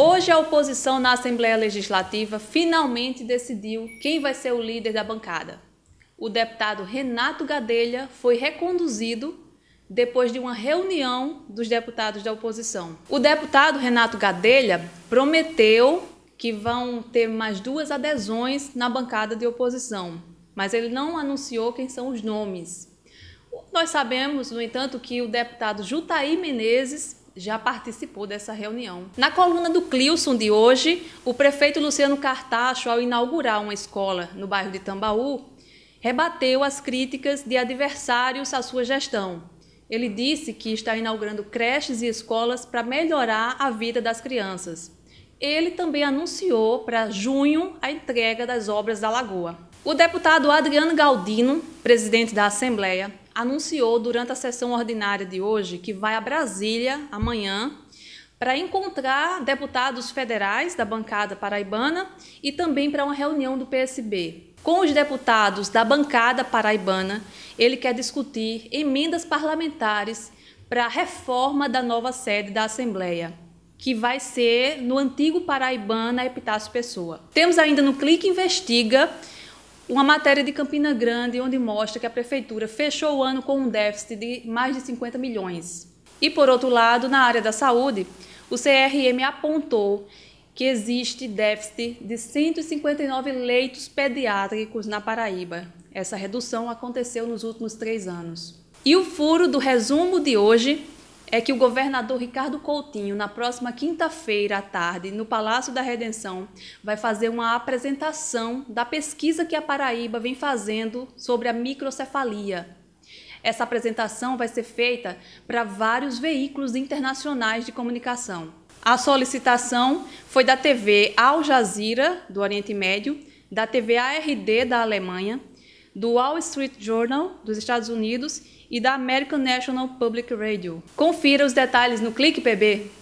Hoje, a oposição na Assembleia Legislativa finalmente decidiu quem vai ser o líder da bancada. O deputado Renato Gadelha foi reconduzido depois de uma reunião dos deputados da oposição. O deputado Renato Gadelha prometeu que vão ter mais duas adesões na bancada de oposição, mas ele não anunciou quem são os nomes. Nós sabemos, no entanto, que o deputado Jutaí Menezes já participou dessa reunião. Na coluna do Clilson de hoje, o prefeito Luciano Cartacho, ao inaugurar uma escola no bairro de Tambaú, rebateu as críticas de adversários à sua gestão. Ele disse que está inaugurando creches e escolas para melhorar a vida das crianças. Ele também anunciou para junho a entrega das obras da Lagoa. O deputado Adriano Galdino, presidente da Assembleia, anunciou durante a sessão ordinária de hoje que vai a Brasília amanhã para encontrar deputados federais da bancada paraibana e também para uma reunião do PSB. Com os deputados da bancada paraibana, ele quer discutir emendas parlamentares para a reforma da nova sede da Assembleia, que vai ser no antigo Paraibana Epitácio Pessoa. Temos ainda no Clique Investiga uma matéria de Campina Grande onde mostra que a prefeitura fechou o ano com um déficit de mais de 50 milhões. E por outro lado, na área da saúde, o CRM apontou que existe déficit de 159 leitos pediátricos na Paraíba. Essa redução aconteceu nos últimos três anos. E o furo do resumo de hoje é que o governador Ricardo Coutinho, na próxima quinta-feira à tarde, no Palácio da Redenção, vai fazer uma apresentação da pesquisa que a Paraíba vem fazendo sobre a microcefalia. Essa apresentação vai ser feita para vários veículos internacionais de comunicação. A solicitação foi da TV Al Jazeera, do Oriente Médio, da TV ARD da Alemanha, do Wall Street Journal dos Estados Unidos e da American National Public Radio. Confira os detalhes no Clique PB.